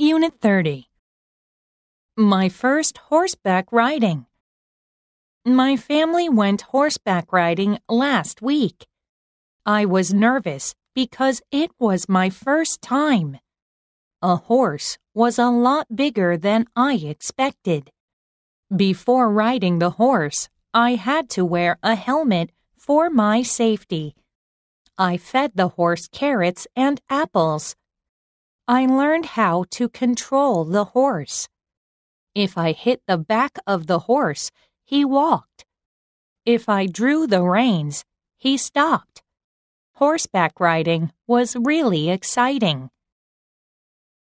Unit 30. My first horseback riding. My family went horseback riding last week. I was nervous because it was my first time. A horse was a lot bigger than I expected. Before riding the horse, I had to wear a helmet for my safety. I fed the horse carrots and apples I learned how to control the horse. If I hit the back of the horse, he walked. If I drew the reins, he stopped. Horseback riding was really exciting.